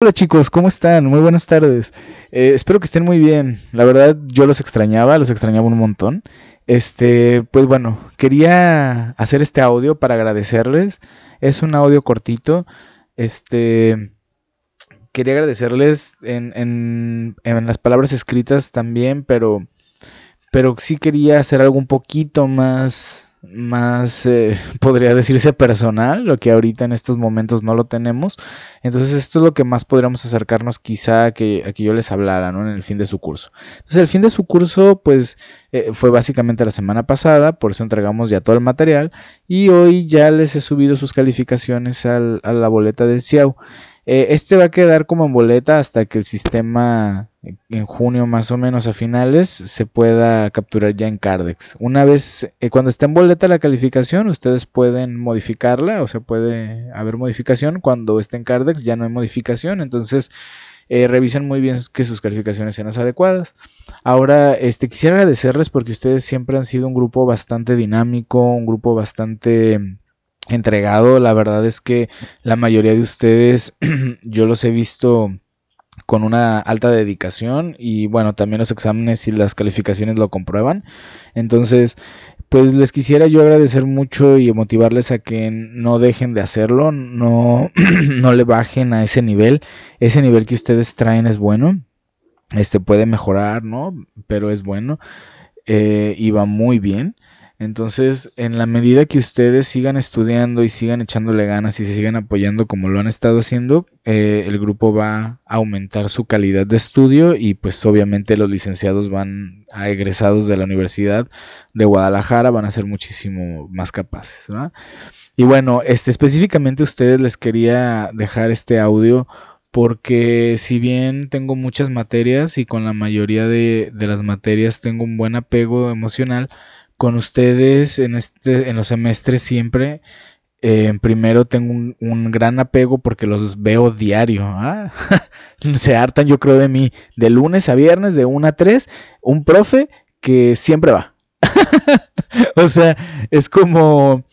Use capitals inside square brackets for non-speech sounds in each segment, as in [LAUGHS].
Hola chicos, ¿cómo están? Muy buenas tardes. Eh, espero que estén muy bien. La verdad, yo los extrañaba, los extrañaba un montón. Este, pues bueno, quería hacer este audio para agradecerles. Es un audio cortito. Este, quería agradecerles en, en las palabras escritas también, pero, pero sí quería hacer algo un poquito más más, eh, podría decirse personal, lo que ahorita en estos momentos no lo tenemos. Entonces esto es lo que más podríamos acercarnos quizá a que, yo les hablara ¿no? en el fin de su curso. Entonces el fin de su curso pues eh, fue básicamente la semana pasada, por eso entregamos ya todo el material y hoy ya les he subido sus calificaciones a la boleta de Xiao. Eh, este va a quedar como en boleta hasta que el sistema eh, en junio más o menos a finales se pueda capturar ya en Cardex. Una vez, eh, cuando esté en boleta la calificación, ustedes pueden modificarla, o sea, puede haber modificación. Cuando esté en Cardex ya no hay modificación, entonces... revisen muy bien que sus calificaciones sean las adecuadas. Ahora, este, quisiera agradecerles porque ustedes siempre han sido un grupo bastante dinámico, un grupo bastante entregado. La verdad es que la mayoría de ustedes [CLEARS THROAT] yo los he visto con una alta dedicación y bueno, también los exámenes y las calificaciones lo comprueban. Entonces, pues les quisiera yo agradecer mucho y motivarles a que no dejen de hacerlo, no, [CLEARS THROAT] no le bajen a ese nivel. Ese nivel que ustedes traen es bueno, este puede mejorar, ¿no? Pero es bueno eh, y va muy bien. Entonces, en la medida que ustedes sigan estudiando y sigan echándole ganas y se sigan apoyando como lo han estado haciendo, eh, el grupo va a aumentar su calidad de estudio y pues obviamente los licenciados van a egresados de la Universidad de Guadalajara, van a ser muchísimo más capaces. Y bueno, este, específicamente a ustedes les quería dejar este audio porque si bien tengo muchas materias y con la mayoría de las materias tengo un buen apego emocional, con ustedes en, este, en los semestres siempre. Eh, primero tengo un, gran apego porque los veo diario. ¿ah? [LAUGHS] Se hartan, yo creo, de mí. De lunes a viernes, de 1 a 3, un profe que siempre va. [LAUGHS] o sea, es como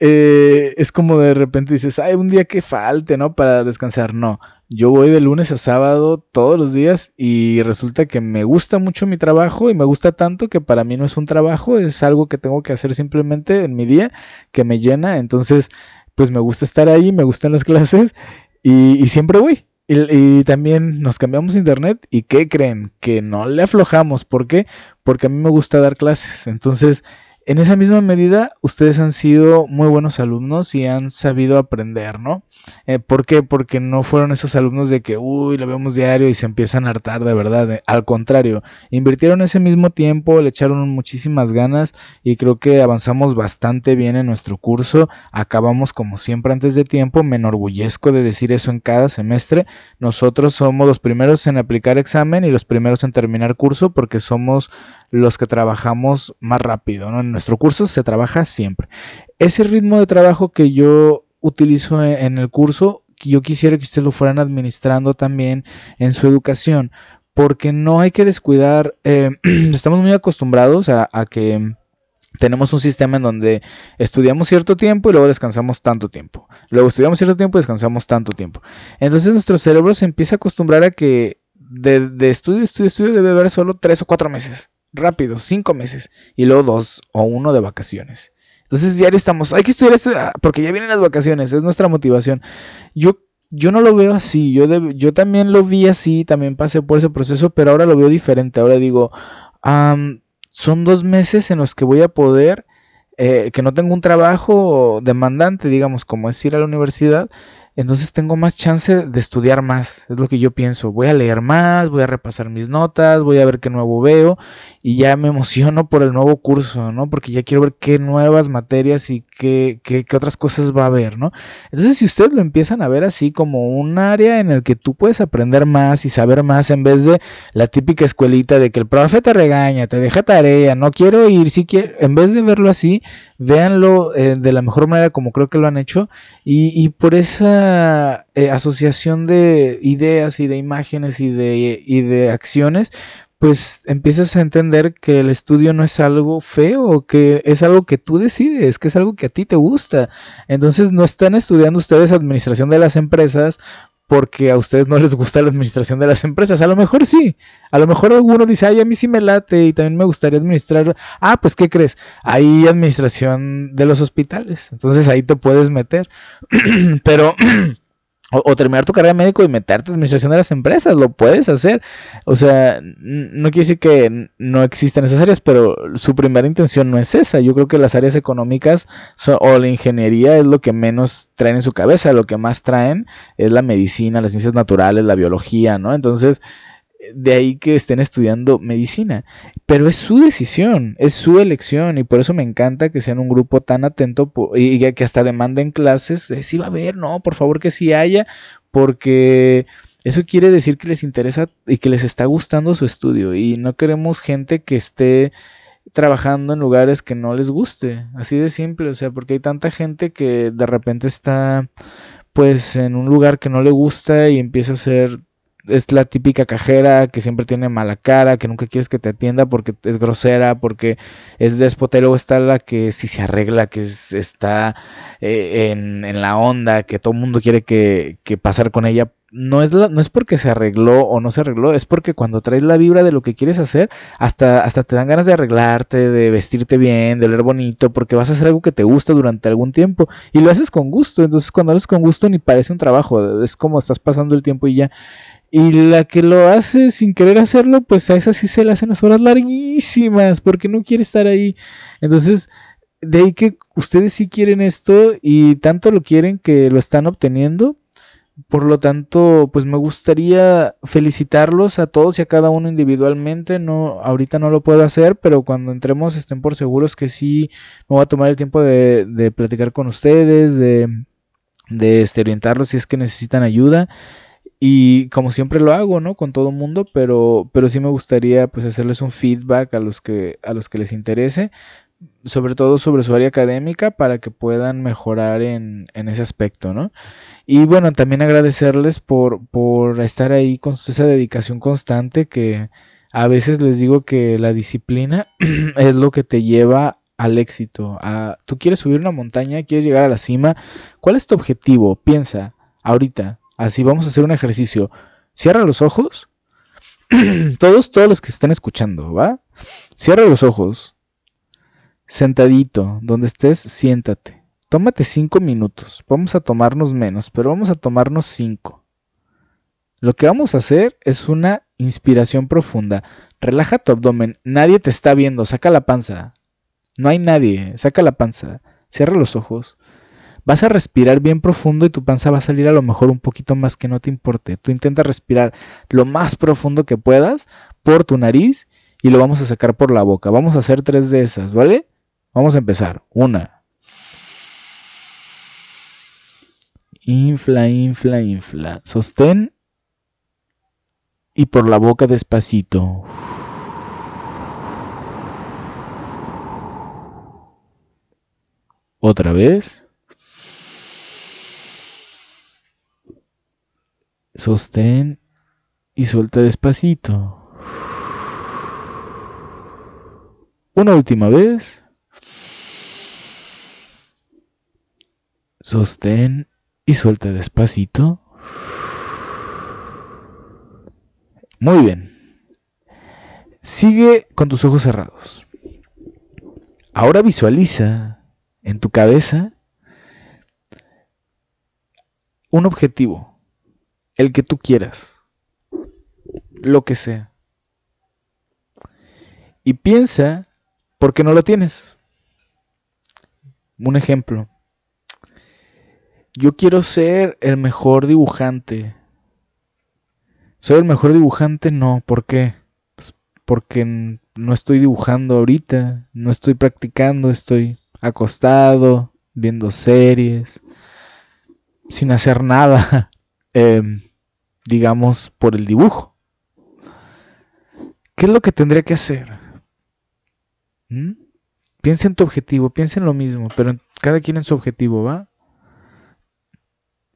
eh, es como de repente dices, hay un día que falte, ¿no? Para descansar. No, yo voy de lunes a sábado todos los días y resulta que me gusta mucho mi trabajo y me gusta tanto que para mí no es un trabajo, es algo que tengo que hacer simplemente en mi día que me llena. Entonces, pues me gusta estar ahí, me gustan las [LAUGHS] clases y, siempre voy. Y, también nos cambiamos internet y ¿qué creen? Que no le aflojamos. ¿Por qué? Porque a mí me gusta dar clases. Entonces, en esa misma medida ustedes han sido muy buenos alumnos y han sabido aprender, ¿no? Eh, ¿Por qué? Porque no fueron esos alumnos de que, uy, lo vemos diario y se empiezan a hartar de verdad. Eh, al contrario, invirtieron ese mismo tiempo, le echaron muchísimas ganas y creo que avanzamos bastante bien en nuestro curso. Acabamos como siempre antes de tiempo, me enorgullezco de decir eso en cada semestre. Nosotros somos los primeros en aplicar examen y los primeros en terminar curso porque somos los que trabajamos más rápido, ¿no? nuestro curso se trabaja siempre. Ese ritmo de trabajo que yo utilizo e-, en el curso, yo quisiera que ustedes lo fueran administrando también en su educación, porque no hay que descuidar, em, [CLEARS THROAT] estamos muy acostumbrados a, que tenemos un sistema en donde estudiamos cierto tiempo y luego descansamos tanto tiempo. Luego estudiamos cierto tiempo y descansamos tanto tiempo. Entonces nuestro cerebro se empieza a acostumbrar a que de, de estudio, estudio, estudio debe haber solo tres o cuatro meses rápido, cinco meses, y luego dos o uno de vacaciones. Entonces ya estamos, hay que estudiar esto ah, porque ya vienen las vacaciones, es nuestra motivación. Yo, yo no lo veo así, yo, yo también lo vi así, también pasé por ese proceso, pero ahora lo veo diferente, ahora digo, son dos meses en los que voy a poder, eh, que no tengo un trabajo demandante, digamos, como es ir a la universidad, entonces tengo más chance de estudiar más, es lo que yo pienso. Voy a leer más, voy a repasar mis notas, voy a ver qué nuevo veo y ya me emociono por el nuevo curso, ¿no? Porque ya quiero ver qué nuevas materias y qué, qué, otras cosas va a haber, ¿no? Entonces si ustedes lo empiezan a ver así como un área en el que tú puedes aprender más y saber más en vez de la típica escuelita de que el profe te regaña, te deja tarea, no quiero ir, sí quiero, en vez de verlo así, véanlo eh, de la mejor manera como creo que lo han hecho y, por esa eh, asociación de ideas y de imágenes y de, y de acciones, pues empiezas a entender que el estudio no es algo feo, que es algo que tú decides, que es algo que a ti te gusta. Entonces no están estudiando ustedes administración de las empresas porque a ustedes no les gusta la administración de las empresas. A lo mejor sí. A lo mejor alguno dice, ay, a mí sí me late y también me gustaría administrar. Ah, pues, ¿qué crees? Hay administración de los hospitales. Entonces ahí te puedes meter. [CLEARS THROAT] Pero [CLEARS THROAT] O, terminar tu carrera de médico y meterte en administración de las empresas, lo puedes hacer. O sea, no quiere decir que no existan esas áreas, pero su primera intención no es esa. Yo creo que las áreas económicas o la ingeniería es lo que menos traen en su cabeza, lo que más traen es la medicina, las ciencias naturales, la biología, ¿no? Entonces, de ahí que estén estudiando medicina. Pero es su decisión, es su elección y por eso me encanta que sean un grupo tan atento y que hasta demanden clases. sí va a haber, no, por favor que sí haya, porque eso quiere decir que les interesa y que les está gustando su estudio y no queremos gente que esté trabajando en lugares que no les guste, así de simple, o sea, porque hay tanta gente que de repente está pues en un lugar que no le gusta y empieza a ser es la típica cajera que siempre tiene mala cara, que nunca quieres que te atienda porque es grosera, porque es y luego está la que si se arregla, que está eh, en, en, la onda, que todo el mundo quiere que, que pasar con ella no es, no es porque se arregló o no se arregló, es porque cuando traes la vibra de lo que quieres hacer, hasta, hasta te dan ganas de arreglarte, de vestirte bien, de oler bonito, porque vas a hacer algo que te gusta durante algún tiempo y lo haces con gusto. Entonces, cuando lo haces con gusto, ni parece un trabajo, es como estás pasando el tiempo y ya. Y la que lo hace sin querer hacerlo, pues a esa sí se le hacen las horas larguísimas, porque no quiere estar ahí. Entonces, de ahí que ustedes sí quieren esto y tanto lo quieren que lo están obteniendo, por lo tanto, pues me gustaría felicitarlos a todos y a cada uno individualmente. No, ahorita no lo puedo hacer, pero cuando entremos estén por seguros que sí me voy a tomar el tiempo de, de platicar con ustedes, de, este, orientarlos si es que necesitan ayuda. Y como siempre lo hago, ¿no? Con todo el mundo, pero, pero sí me gustaría pues hacerles un feedback a los que, a los que les interese sobre todo sobre su área académica para que puedan mejorar en, ese aspecto, ¿no? Y bueno, también agradecerles por, estar ahí con esa dedicación constante que a veces les digo que la disciplina [CLEARS THROAT] es lo que te lleva al éxito. Tú quieres subir una montaña, quieres llegar a la cima. ¿Cuál es tu objetivo? Piensa ahorita. Así vamos a hacer un ejercicio. Cierra los ojos. [CLEARS THROAT] todos, todos los que están escuchando, ¿va? Cierra los ojos Sentadito, donde estés, siéntate. Tómate cinco minutos. Vamos a tomarnos menos, pero vamos a tomarnos cinco. Lo que vamos a hacer es una inspiración profunda. Relaja tu abdomen. Nadie te está viendo. Saca la panza. No hay nadie. Saca la panza. Cierra los ojos. Vas a respirar bien profundo y tu panza va a salir a lo mejor un poquito más que no te importe. Tú intenta respirar lo más profundo que puedas por tu nariz y lo vamos a sacar por la boca. Vamos a hacer tres de esas, ¿vale? Vamos a empezar. Una. Infla, infla, infla. Sostén. Y por la boca despacito. Otra vez. Sostén y suelta despacito. Una última vez. Sostén y suelta despacito. Muy bien. Sigue con tus ojos cerrados. Ahora visualiza en tu cabeza un objetivo, el que tú quieras, lo que sea. Y piensa por qué no lo tienes. Un ejemplo. Yo quiero ser el mejor dibujante. ¿Soy el mejor dibujante? No. ¿Por qué? Pues, porque no estoy dibujando ahorita, no estoy practicando, estoy acostado, viendo series, sin hacer nada, [LAUGHS] em, digamos, por el dibujo. ¿Qué es lo que tendría que hacer? ¿Mm? Piensa en tu objetivo, piensa en lo mismo, pero cada quien en su objetivo, ¿va?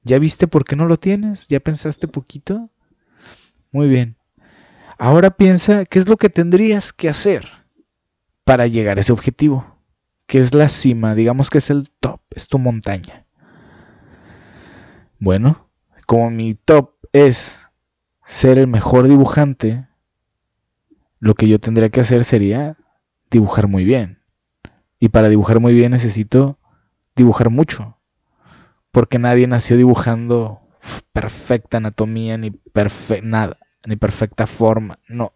¿Ya viste por qué no lo tienes? ¿Ya pensaste poquito? Muy bien. Ahora piensa qué es lo que tendrías que hacer para llegar a ese objetivo, que es la cima, digamos que es el top, es tu montaña. Bueno, como mi top es ser el mejor dibujante, lo que yo tendría que hacer sería dibujar muy bien. Y para dibujar muy bien necesito dibujar mucho porque nadie nació dibujando perfecta anatomía ni nada, ni perfecta forma, no.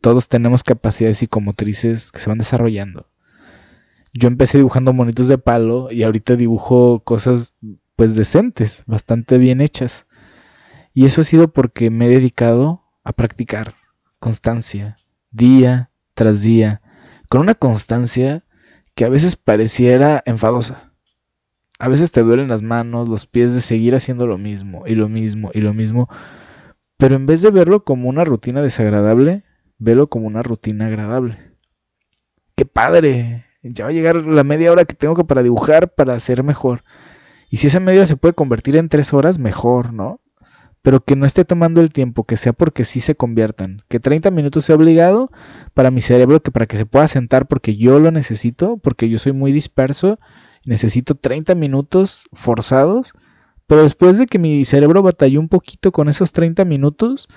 Todos tenemos capacidades psicomotrices que se van desarrollando. Yo empecé dibujando monitos de palo y ahorita dibujo cosas pues decentes, bastante bien hechas. Y eso ha sido porque me he dedicado a practicar constancia, día tras día, con una constancia que a veces pareciera enfadosa a veces te duelen las manos, los pies de seguir haciendo lo mismo y lo mismo y lo mismo. Pero en vez de verlo como una rutina desagradable, velo como una rutina agradable. ¡Qué padre! Ya va a llegar la media hora que tengo que para dibujar para ser mejor. Y si esa media hora se puede convertir en tres horas, mejor, ¿no? Pero que no esté tomando el tiempo, que sea porque sí se conviertan. Que 30 minutos sea obligado para mi cerebro, que para que se pueda sentar porque yo lo necesito, porque yo soy muy disperso necesito 30 minutos forzados, pero después de que mi cerebro batalló un poquito con esos 30 minutos,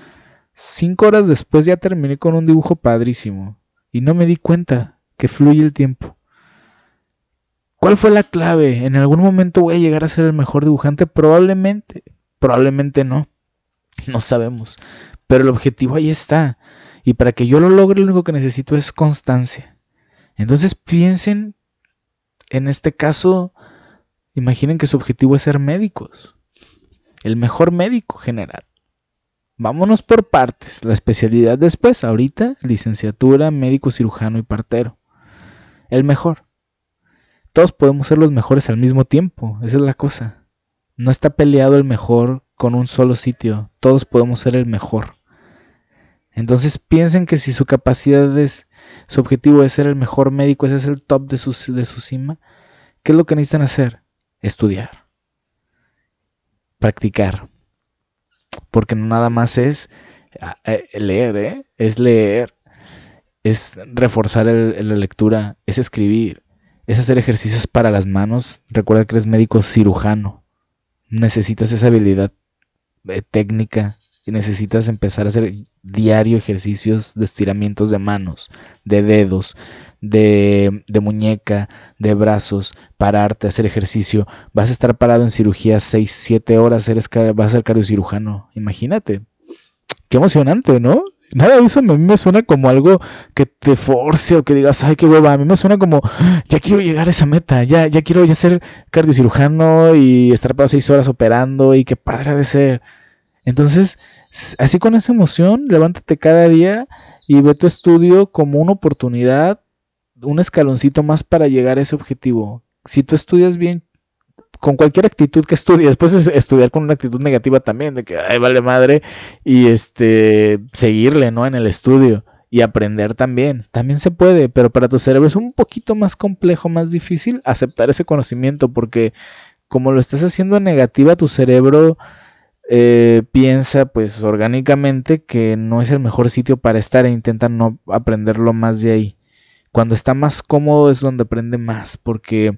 5 horas después ya terminé con un dibujo padrísimo y no me di cuenta que fluye el tiempo. ¿Cuál fue la clave? ¿En algún momento voy a llegar a ser el mejor dibujante? Probablemente, probablemente no. No sabemos. Pero el objetivo ahí está. Y para que yo lo logre lo único que necesito es constancia. Entonces piensen en este caso, imaginen que su objetivo es ser médicos, el mejor médico general. Vámonos por partes, la especialidad después, ahorita, licenciatura, médico cirujano y partero. El mejor. Todos podemos ser los mejores al mismo tiempo, esa es la cosa. No está peleado el mejor con un solo sitio, todos podemos ser el mejor. Entonces piensen que si su capacidad es su objetivo es ser el mejor médico, ese es el top de su, de su cima, ¿qué es lo que necesitan hacer? Estudiar, practicar, porque no nada más es ah, eh, leer, ¿eh? es leer, es reforzar la lectura, es escribir, es hacer ejercicios para las manos. Recuerda que eres médico cirujano, necesitas esa habilidad eh, técnica necesitas empezar a hacer diario ejercicios de estiramientos de manos, de dedos, de, muñeca, de brazos, pararte, hacer ejercicio. Vas a estar parado en cirugía 6, 7 horas, eres, vas a ser cardiocirujano. Imagínate. Qué emocionante, ¿no? Nada de eso a mí me suena como algo que te force o que digas, ay, qué hueva. A mí me suena como, ya quiero llegar a esa meta, ya, ya quiero ya ser cardiocirujano y estar parado seis horas operando y qué padre ha de ser. Entonces, así con esa emoción, levántate cada día y ve tu estudio como una oportunidad, un escaloncito más para llegar a ese objetivo. Si tú estudias bien, con cualquier actitud que estudies, puedes estudiar con una actitud negativa también, de que ay vale madre, y este seguirle, ¿no? En el estudio y aprender también. También se puede, pero para tu cerebro es un poquito más complejo, más difícil aceptar ese conocimiento, porque como lo estás haciendo negativa, tu cerebro eh, piensa pues orgánicamente que no es el mejor sitio para estar e intenta no aprenderlo más de ahí. Cuando está más cómodo es donde aprende más porque,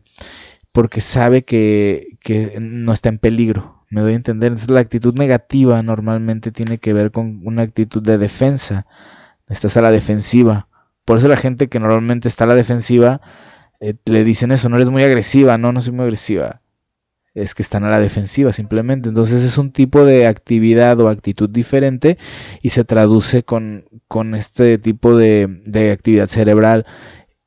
porque sabe que, no está en peligro. Me doy a entender. Entonces la actitud negativa normalmente tiene que ver con una actitud de defensa. Estás a la defensiva. Por eso la gente que normalmente está a la defensiva eh, le dicen eso, no eres muy agresiva, no, no soy muy agresiva es que están a la defensiva simplemente. Entonces es un tipo de actividad o actitud diferente y se traduce con, con este tipo de, actividad cerebral.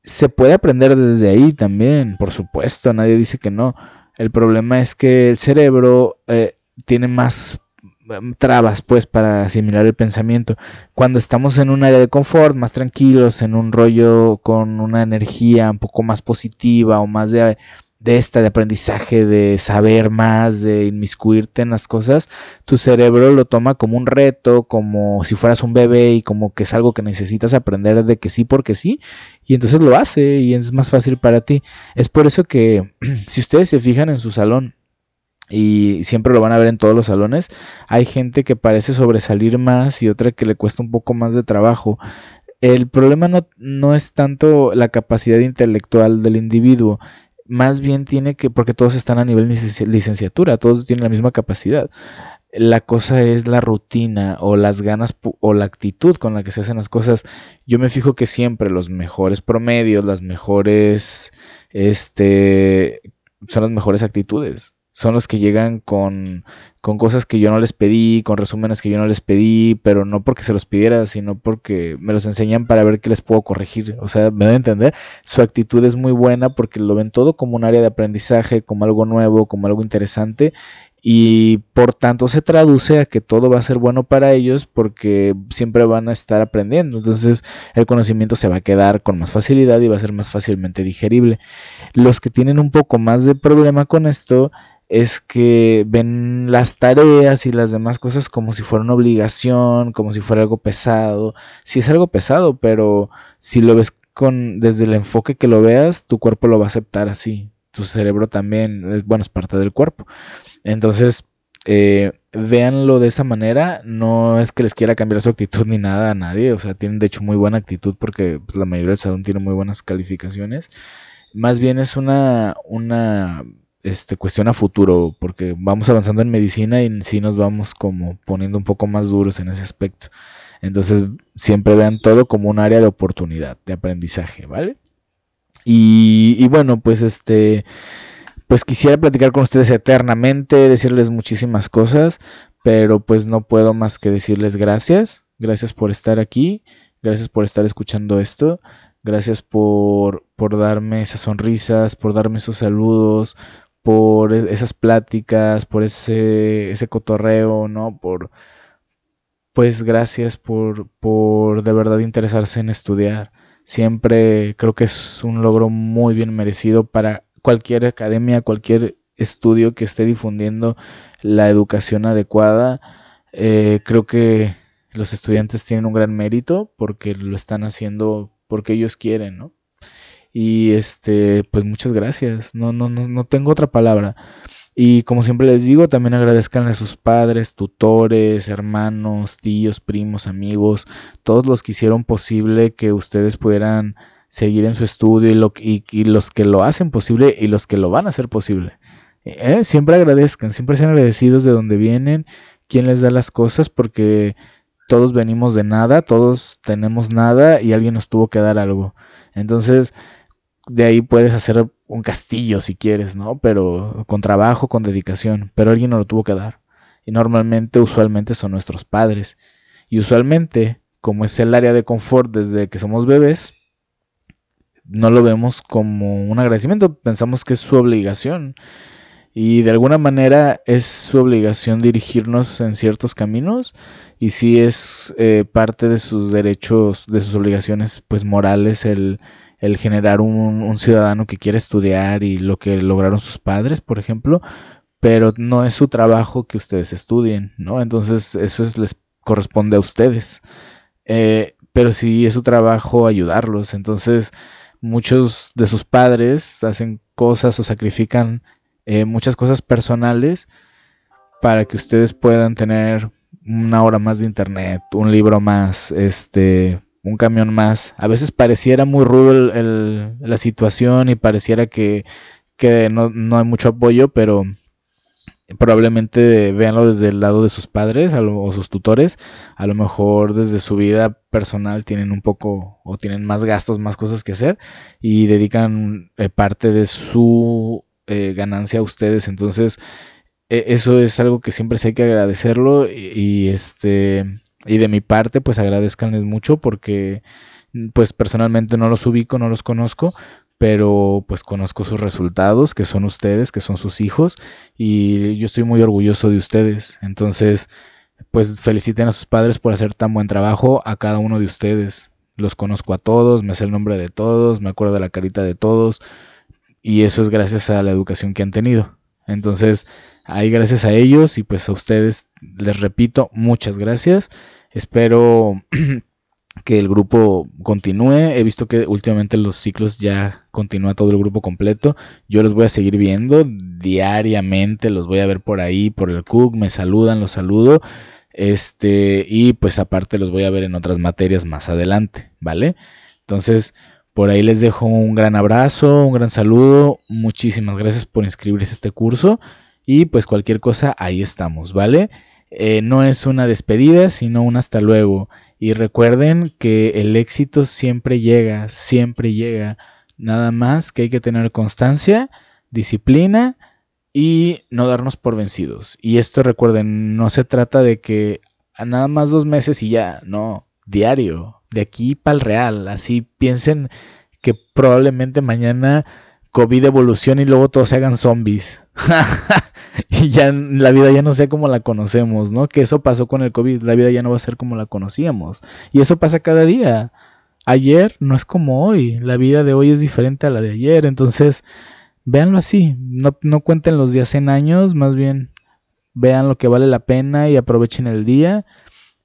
Se puede aprender desde ahí también, por supuesto, nadie dice que no. El problema es que el cerebro eh, tiene más em, trabas pues para asimilar el pensamiento. Cuando estamos en un área de confort, más tranquilos, en un rollo con una energía un poco más positiva o más de de esta, de aprendizaje, de saber más, de inmiscuirte en las cosas, tu cerebro lo toma como un reto, como si fueras un bebé y como que es algo que necesitas aprender de que sí porque sí, y entonces lo hace y es más fácil para ti. Es por eso que [CLEARS THROAT] si ustedes se fijan en su salón, y siempre lo van a ver en todos los salones, hay gente que parece sobresalir más y otra que le cuesta un poco más de trabajo. El problema no, no es tanto la capacidad intelectual del individuo, más bien tiene que, porque todos están a nivel licenciatura, todos tienen la misma capacidad. La cosa es la rutina o las ganas o la actitud con la que se hacen las cosas. Yo me fijo que siempre los mejores promedios, las mejores, este, son las mejores actitudes son los que llegan con, cosas que yo no les pedí, con resúmenes que yo no les pedí, pero no porque se los pidiera, sino porque me los enseñan para ver qué les puedo corregir. O sea, me da a entender, su actitud es muy buena porque lo ven todo como un área de aprendizaje, como algo nuevo, como algo interesante. Y por tanto se traduce a que todo va a ser bueno para ellos porque siempre van a estar aprendiendo. Entonces el conocimiento se va a quedar con más facilidad y va a ser más fácilmente digerible. Los que tienen un poco más de problema con esto es que ven las tareas y las demás cosas como si fuera una obligación, como si fuera algo pesado. Sí es algo pesado, pero si lo ves con desde el enfoque que lo veas, tu cuerpo lo va a aceptar así. Tu cerebro también, bueno, es parte del cuerpo. Entonces, eh, véanlo de esa manera. No es que les quiera cambiar su actitud ni nada a nadie. O sea, tienen de hecho muy buena actitud porque pues, la mayoría del salón tiene muy buenas calificaciones. Más bien es una, una este, cuestión a futuro, porque vamos avanzando en medicina y sí nos vamos como poniendo un poco más duros en ese aspecto. Entonces, siempre vean todo como un área de oportunidad, de aprendizaje, ¿vale? Y, y bueno, pues este, pues quisiera platicar con ustedes eternamente, decirles muchísimas cosas, pero pues no puedo más que decirles gracias, gracias por estar aquí, gracias por estar escuchando esto, gracias por, por darme esas sonrisas, por darme esos saludos, por e-, esas pláticas, por ese, cotorreo, ¿no? Por, pues gracias por, por de verdad interesarse en estudiar. Siempre creo que es un logro muy bien merecido para cualquier academia, cualquier estudio que esté difundiendo la educación adecuada. Eh, creo que los estudiantes tienen un gran mérito porque lo están haciendo porque ellos quieren, ¿no? Y este, pues muchas gracias. No, no, no, no tengo otra palabra. Y como siempre les digo, también agradezcan a sus padres, tutores, hermanos, tíos, primos, amigos, todos los que hicieron posible que ustedes pudieran seguir en su estudio y, lo, los que lo hacen posible y los que lo van a hacer posible. Eh, siempre agradezcan, siempre sean agradecidos de donde vienen, quién les da las cosas, porque todos venimos de nada, todos tenemos nada y alguien nos tuvo que dar algo. Entonces, de ahí puedes hacer un castillo si quieres, ¿no? Pero con trabajo, con dedicación, pero alguien no lo tuvo que dar. Y normalmente, usualmente son nuestros padres. Y usualmente, como es el área de confort desde que somos bebés, no lo vemos como un agradecimiento, pensamos que es su obligación. Y de alguna manera es su obligación dirigirnos en ciertos caminos y sí es eh, parte de sus derechos, de sus obligaciones pues morales el el generar un, ciudadano que quiere estudiar y lo que lograron sus padres, por ejemplo, pero no es su trabajo que ustedes estudien, ¿no? Entonces eso les corresponde a ustedes. Eh, pero sí es su trabajo ayudarlos. Entonces muchos de sus padres hacen cosas o sacrifican eh, muchas cosas personales para que ustedes puedan tener una hora más de internet, un libro más, este, un camión más. A veces pareciera muy rudo el, la situación y pareciera que, no, hay mucho apoyo, pero probablemente véanlo desde el lado de sus padres o sus tutores. A lo mejor desde su vida personal tienen un poco o tienen más gastos, más cosas que hacer y dedican eh, parte de su eh, ganancia a ustedes. Entonces, e, eso es algo que siempre se hay que agradecerlo y este y de mi parte pues agradezcanles mucho porque pues personalmente no los ubico, no los conozco, pero pues conozco sus resultados, que son ustedes, que son sus hijos, y yo estoy muy orgulloso de ustedes. Entonces, pues feliciten a sus padres por hacer tan buen trabajo a cada uno de ustedes. Los conozco a todos, me sé el nombre de todos, me acuerdo de la carita de todos, y eso es gracias a la educación que han tenido. Entonces, ahí gracias a ellos y pues a ustedes, les repito, muchas gracias. Espero [CLEARS THROAT] que el grupo continúe. He visto que últimamente los ciclos ya continúa todo el grupo completo. Yo los voy a seguir viendo diariamente, los voy a ver por ahí, por el CUC, me saludan, los saludo. Este, y pues aparte los voy a ver en otras materias más adelante, ¿vale? Entonces, por ahí les dejo un gran abrazo, un gran saludo. Muchísimas gracias por inscribirse a este curso. Y pues cualquier cosa, ahí estamos, ¿vale? Eh, no es una despedida, sino un hasta luego. Y recuerden que el éxito siempre llega, siempre llega. Nada más que hay que tener constancia, disciplina y no darnos por vencidos. Y esto recuerden, no se trata de que a nada más dos meses y ya, no, diario, de aquí para el real. Así piensen que probablemente mañana COVID evolucione y luego todos se hagan zombies. [LAUGHS] y ya la vida ya no sea como la conocemos, ¿no? Que eso pasó con el COVID, la vida ya no va a ser como la conocíamos. Y eso pasa cada día. Ayer no es como hoy, la vida de hoy es diferente a la de ayer, entonces véanlo así, no, no cuenten los días en años, más bien vean lo que vale la pena y aprovechen el día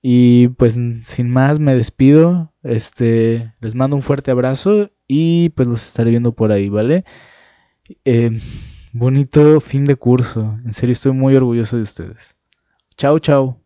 y pues sin más me despido. Este, les mando un fuerte abrazo y pues los estaré viendo por ahí, ¿vale? Em, bonito fin de curso. En serio estoy muy orgulloso de ustedes. Chao, chao.